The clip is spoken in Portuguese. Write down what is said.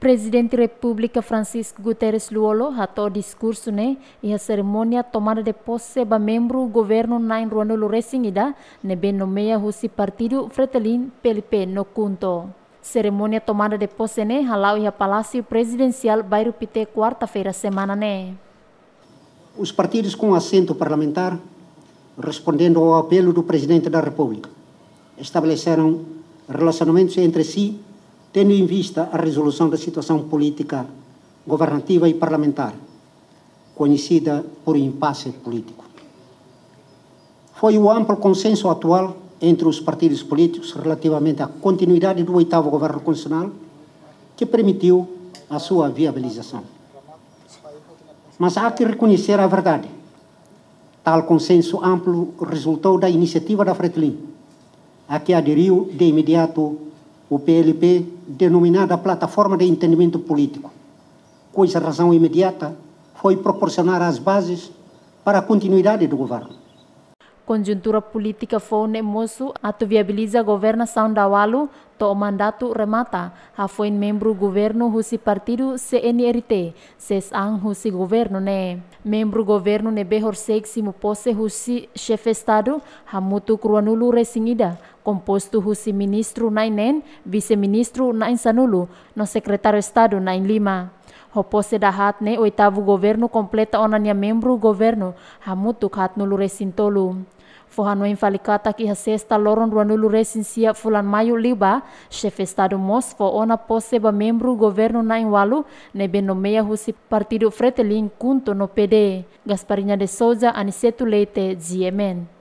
Presidente República Francisco Guterres Luolo ratou discurso né e a cerimônia tomada de posse ba membro governo na Ruano Luresingida ne bem nomeia Rusi Partido Fretelin PLP no Kunto. Cerimônia tomada de posse né halau e a Palácio Presidencial Bairro pite quarta-feira semana né. Os partidos com assento parlamentar, respondendo ao apelo do Presidente da República, estabeleceram relacionamentos entre si tendo em vista a resolução da situação política, governativa e parlamentar, conhecida por impasse político. Foi o amplo consenso atual entre os partidos políticos relativamente à continuidade do oitavo governo constitucional que permitiu a sua viabilização. Mas há que reconhecer a verdade. Tal consenso amplo resultou da iniciativa da Fretilin, a que aderiu de imediato o PLP, denominada Plataforma de Entendimento Político, cuja razão imediata foi proporcionar as bases para a continuidade do governo. Conjuntura política foi fone a atu viabiliza governação da Walu, to mandato remata. A foi membro governo russi partido CNRT, seis anos russi governo ne. Né? Membro governo ne behor seximo posse russi chefe estado, hamutu cruanulu resingida composto husi ministro na vice-ministro na insanulo, no secretário Estado na lima. Hopose dahat ne oitavo governo completa onania membro governo, hamutu hat no resintolu. Fohano em falicata que sexta loron resin recinsia fulan maio liba, chefe estado Mosfo ona ba membro governo na inwalu, ne nomeia husi partido Fretelin kunto no PD. Gasparinha de Souza, Aniceto Leite, Ziemen.